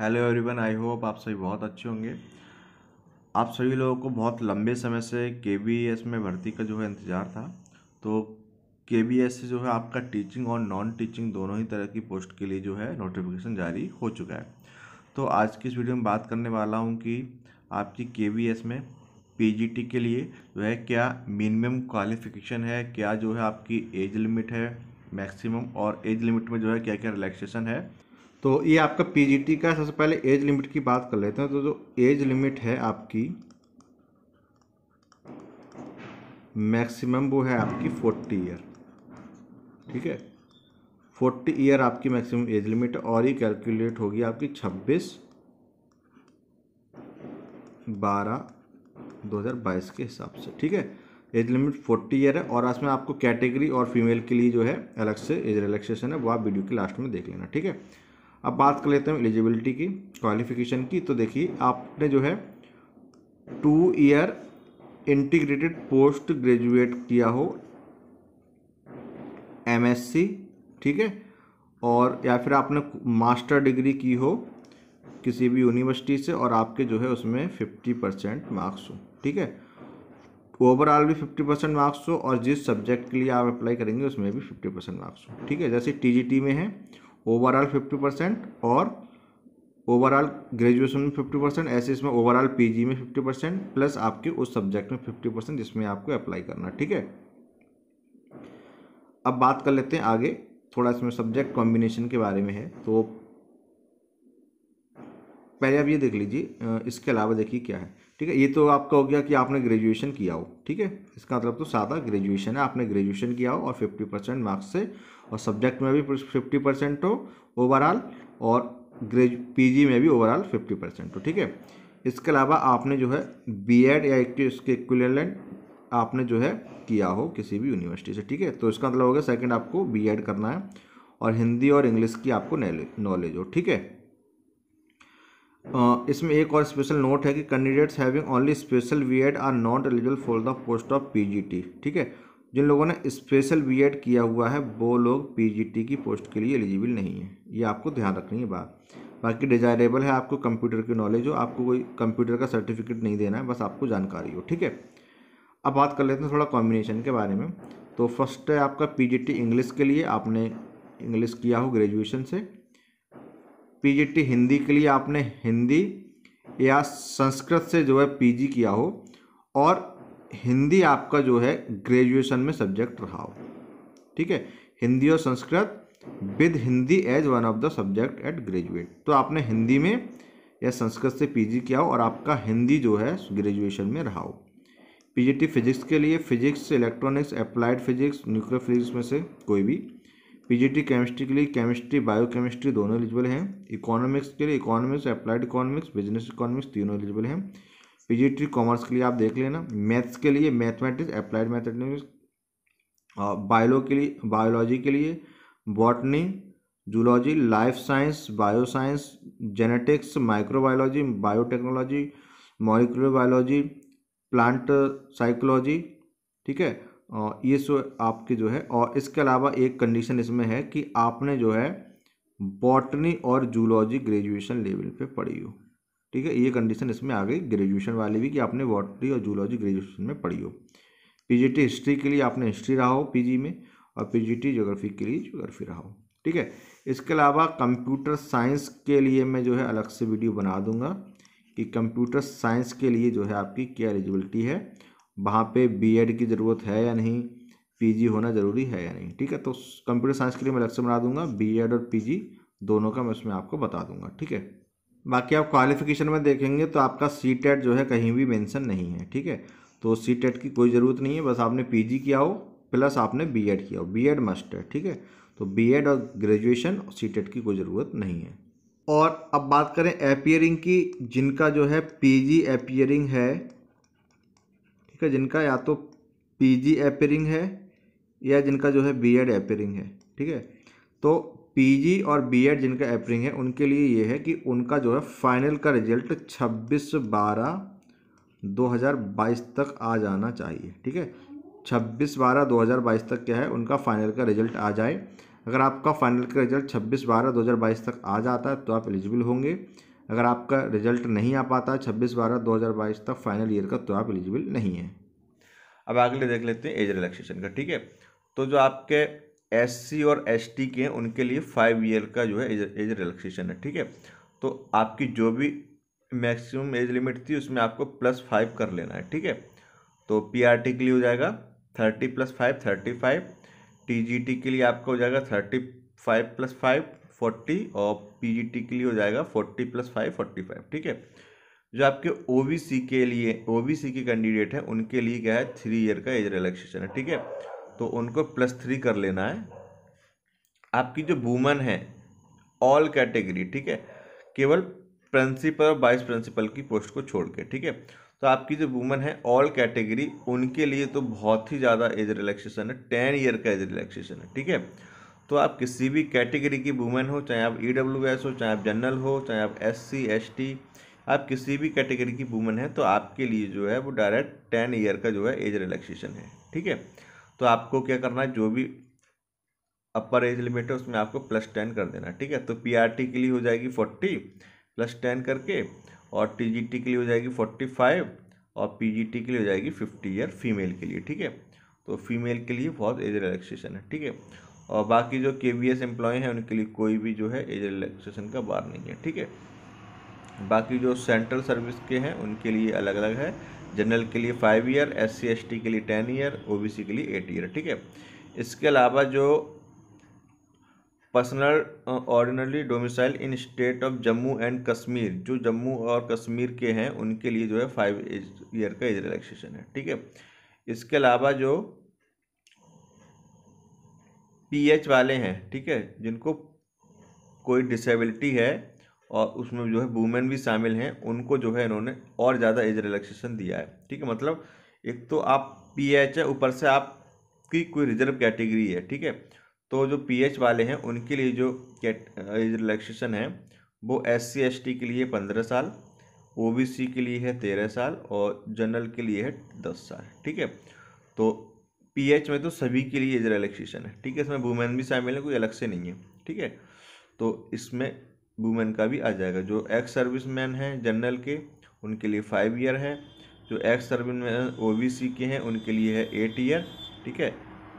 hello everyone I hope आप सभी बहुत अच्छे होंगे आप सभी लोगों को बहुत लंबे समय से के में भर्ती का जो है इंतज़ार था तो के से जो है आपका टीचिंग और नॉन टीचिंग दोनों ही तरह की पोस्ट के लिए जो है नोटिफिकेशन जारी हो चुका है तो आज की इस वीडियो में बात करने वाला हूँ कि आपकी के में पी के लिए जो है क्या मिनिमम क्वालिफिकेशन है क्या जो है आपकी एज लिमिट है मैक्सिमम और एज लिमिट में जो है क्या क्या रिलैक्सेशन है तो ये आपका पीजीटी का सबसे पहले एज लिमिट की बात कर लेते हैं तो जो एज लिमिट है आपकी मैक्सिमम वो है आपकी फोर्टी ईयर ठीक है फोर्टी ईयर आपकी मैक्सिमम एज लिमिट और ये कैलकुलेट होगी आपकी छब्बीस बारह दो हज़ार बाईस के हिसाब से ठीक है एज लिमिट फोर्टी ईयर है और इसमें आपको कैटेगरी और फीमेल के लिए जो है अलग से एज रिलैक्सेशन है वो आप वीडियो के लास्ट में देख लेना ठीक है अब बात कर लेते हैं एलिजिबिलिटी की क्वालिफिकेशन की तो देखिए आपने जो है two year integrated post graduate किया हो एमएससी ठीक है और या फिर आपने मास्टर डिग्री की हो किसी भी यूनिवर्सिटी से और आपके जो है उसमें फिफ्टी परसेंट मार्क्स हो ठीक है ओवरऑल भी फिफ्टी परसेंट मार्क्स हो और जिस सब्जेक्ट के लिए आप अप्लाई करेंगे उसमें भी फिफ्टी परसेंट मार्क्स हो ठीक है जैसे टीजीटी में है ओवरऑल फिफ्टी परसेंट और ओवरऑल ग्रेजुएशन में फिफ्टी परसेंट ऐसे इसमें ओवरऑल पीजी में फिफ्टी परसेंट प्लस आपके उस सब्जेक्ट में फिफ्टी परसेंट जिसमें आपको अप्लाई करना ठीक है अब बात कर लेते हैं आगे थोड़ा इसमें सब्जेक्ट कॉम्बिनेशन के बारे में है तो पहले आप ये देख लीजिए इसके अलावा देखिए क्या है ठीक है ये तो आपका हो गया कि आपने ग्रेजुएशन किया हो ठीक है इसका मतलब तो सादा ग्रेजुएशन है आपने ग्रेजुएशन किया हो और फिफ्टी परसेंट मार्क्स से और सब्जेक्ट में भी फिफ्टी परसेंट हो ओवरऑल और ग्रेज पी में भी ओवरऑल फिफ्टी परसेंट हो ठीक है इसके अलावा आपने जो है बी या इसके इक्विलेंट आपने जो है किया हो किसी भी यूनिवर्सिटी से ठीक है तो इसका मतलब हो गया सेकेंड आपको बी करना है और हिंदी और इंग्लिश की आपको नॉलेज हो ठीक है इसमें एक और स्पेशल नोट है कि candidates having only special B Ed are not eligible for the post of PGT ठीक है जिन लोगों ने स्पेशल बीएड किया हुआ है वो लोग पीजीटी की पोस्ट के लिए एलिजिबल नहीं है ये आपको ध्यान रखनी है बात बाकी डिजायरेबल है आपको कंप्यूटर की नॉलेज हो आपको कोई कंप्यूटर का सर्टिफिकेट नहीं देना है बस आपको जानकारी हो ठीक है अब बात कर लेते हैं थोड़ा कॉम्बिनेशन के बारे में तो फर्स्ट है आपका पी इंग्लिश के लिए आपने इंग्लिश किया हो ग्रेजुएशन से पी हिंदी के लिए आपने हिंदी या संस्कृत से जो है पी किया हो और हिंदी आपका जो है ग्रेजुएशन में सब्जेक्ट रहा हो ठीक है हिंदी और Sanskrit with Hindi as one of the subject at graduate तो आपने हिंदी में या संस्कृत से पीजी किया हो और आपका हिंदी जो है ग्रेजुएशन में रहा हो पीजीटी फिजिक्स के लिए physics electronics applied physics nuclear physics में से कोई भी पीजीटी केमिस्ट्री के लिए केमिस्ट्री बायोकेमिस्ट्री दोनों एलिजिबल हैं इकोनॉमिक्स के लिए economics applied economics business economics तीनों एलिजिबल हैं फिजिट्री कॉमर्स के लिए आप देख लेना मैथ्स के लिए मैथमेटिक्स अप्लाइड मैथमेटिक्स बायो के लिए बायोलॉजी के लिए botany zoology life science bio science genetics microbiology biotechnology molecular biology plant psychology ठीक है ये सो आपकी जो है और इसके अलावा एक कंडीशन इसमें है कि आपने जो है बॉटनी और जूलॉजी ग्रेजुएशन लेवल पे पढ़ी हो ठीक है ये कंडीशन इसमें आ गई ग्रेजुएशन वाली भी कि आपने वॉटरी और जूलॉजी ग्रेजुएशन में पढ़ी हो पी हिस्ट्री के लिए आपने हिस्ट्री रहा हो पी में और पी टी ज्योग्राफी के लिए ज्योग्राफी रहा हो ठीक है इसके अलावा कंप्यूटर साइंस के लिए मैं जो है अलग से वीडियो बना दूंगा कि कंप्यूटर साइंस के लिए जो है आपकी क्या एलिजिबिलिटी है वहाँ पे बीएड की ज़रूरत है या नहीं पीजी होना ज़रूरी है या नहीं ठीक है तो कंप्यूटर साइंस के लिए मैं अलग से बना दूंगा बीएड और पीजी दोनों का मैं उसमें आपको बता दूंगा ठीक है बाकी आप क्वालिफिकेशन में देखेंगे तो आपका सी टेट e जो है कहीं भी मेंशन नहीं है ठीक है तो सी टेट e की कोई ज़रूरत नहीं है बस आपने पीजी किया हो प्लस आपने बीएड किया हो बीएड मस्ट है ठीक है तो बीएड और ग्रेजुएशन सी टेट की कोई ज़रूरत नहीं है और अब बात करें एपियरिंग की जिनका जो है पीजी जी है ठीक है जिनका या तो पीजी जी है या जिनका जो है बीएड एड है ठीक है तो पीजी और बीएड जिनका एपरिंग है उनके लिए ये है कि उनका जो है फाइनल का रिजल्ट 26 बारह 2022 तक आ जाना चाहिए ठीक है 26 बारह 2022 तक क्या है उनका फाइनल का रिजल्ट आ जाए अगर आपका फाइनल का रिजल्ट 26 बारह 2022 तक आ जाता है तो आप एलिजिबल होंगे अगर आपका रिजल्ट नहीं आ पाता छब्बीस बारह बाईस तक फाइनल ईयर का तो आप एलिजिबल नहीं हैं अब अगले देख लेते हैं एज रिलैक्सेशन का ठीक है तो जो आपके एससी और एसटी के उनके लिए फाइव ईयर का जो है एज रिलैक्सेशन है ठीक है तो आपकी जो भी मैक्सिमम एज लिमिट थी उसमें आपको प्लस फाइव कर लेना है ठीक है तो पीआरटी के लिए हो जाएगा thirty plus five thirty five TGT के लिए आपका हो जाएगा thirty five plus five forty और पीजीटी के लिए हो जाएगा forty plus five forty five ठीक है जो आपके सी के लिए सी के कैंडिडेट हैं उनके लिए क्या है थ्री ईयर का एज रिलैक्सेशन है ठीक है तो उनको प्लस थ्री कर लेना है आपकी जो वूमन है ऑल कैटेगरी ठीक है केवल प्रिंसिपल और वाइस प्रिंसिपल की पोस्ट को छोड़ के ठीक है तो आपकी जो वूमन है ऑल कैटेगरी उनके लिए तो बहुत ही ज़्यादा एज रिलैक्सेशन है टेन ईयर का एज रिलैक्सेशन है ठीक है तो आप किसी भी कैटेगरी की वूमेन हो चाहे आप ई डब्ल्यू एस हो चाहे आप जनरल हो चाहे आप एस सी एस टी आप किसी भी कैटेगरी की वूमेन है तो आपके लिए जो है वो डायरेक्ट टेन ईयर का जो है एज रिलैक्सेशन है ठीक है तो आपको क्या करना है जो भी अपर एज लिमिट है उसमें आपको प्लस टेन कर देना ठीक है तो पी आर टी के लिए हो जाएगी फोर्टी प्लस टेन करके और टी जी टी के लिए हो जाएगी फोर्टी फाइव और पी जी टी के लिए हो जाएगी फिफ्टी ईयर फीमेल के लिए ठीक है तो फीमेल के लिए बहुत एज रिलैक्सेशन है ठीक है और बाकी जो के बी एस एम्प्लॉय हैं उनके लिए कोई भी जो है एज रिलैक्सेशन का बार नहीं है ठीक है बाकी जो सेंट्रल सर्विस के हैं उनके लिए अलग अलग है जनरल के लिए फाइव ईयर एस सी के लिए टेन ईयर ओ के लिए एट ईयर ठीक है इसके अलावा जो personal ordinary domicile in state of Jammu and Kashmir जो जम्मू और कश्मीर के हैं उनके लिए जो है फाइव ईयर का एज रिलैक्सेशन है ठीक है इसके अलावा जो पीएच वाले हैं ठीक है जिनको कोई डिसेबिलिटी है और उसमें जो है वुमेन भी शामिल हैं उनको जो है इन्होंने और ज़्यादा एज रिलैक्सेशन दिया है ठीक है मतलब एक तो आप पी एच है ऊपर से आपकी कोई रिजर्व कैटेगरी है ठीक है तो जो पी एच वाले हैं उनके लिए जो एज रिलैक्सेशन है वो एस सी एस टी के लिए पंद्रह साल ओ बी सी के लिए है तेरह साल और जनरल के लिए है दस साल ठीक है तो पी एच में तो सभी के लिए एज रिलैक्सेशन है ठीक है इसमें वुमेन भी शामिल है कोई अलग से नहीं है ठीक है तो इसमें वुमेन का भी आ जाएगा जो एक्स सर्विस मैन हैं जनरल के उनके लिए फाइव ईयर है जो एक्स सर्विस मैन ओ के हैं उनके लिए है एट ईयर ठीक है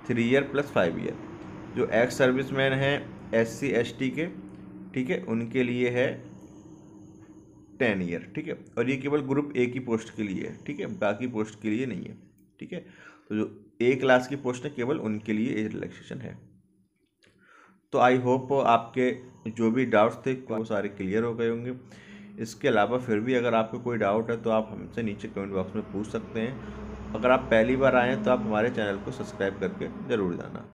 three year plus five year जो एक्स सर्विस मैन हैं एस सी एस टी के ठीक है उनके लिए है टेन ईयर ठीक है और ये केवल ग्रुप ए की पोस्ट के लिए है ठीक है बाकी पोस्ट के लिए नहीं है ठीक है तो जो ए क्लास की पोस्ट है केवल उनके लिए एज रिलैक्सेशन है तो आई होप आपके जो भी डाउट्स थे वो सारे क्लियर हो गए होंगे इसके अलावा फिर भी अगर आपको कोई डाउट है तो आप हमसे नीचे कमेंट बॉक्स में पूछ सकते हैं अगर आप पहली बार आएँ तो आप हमारे चैनल को सब्सक्राइब करके ज़रूर जाना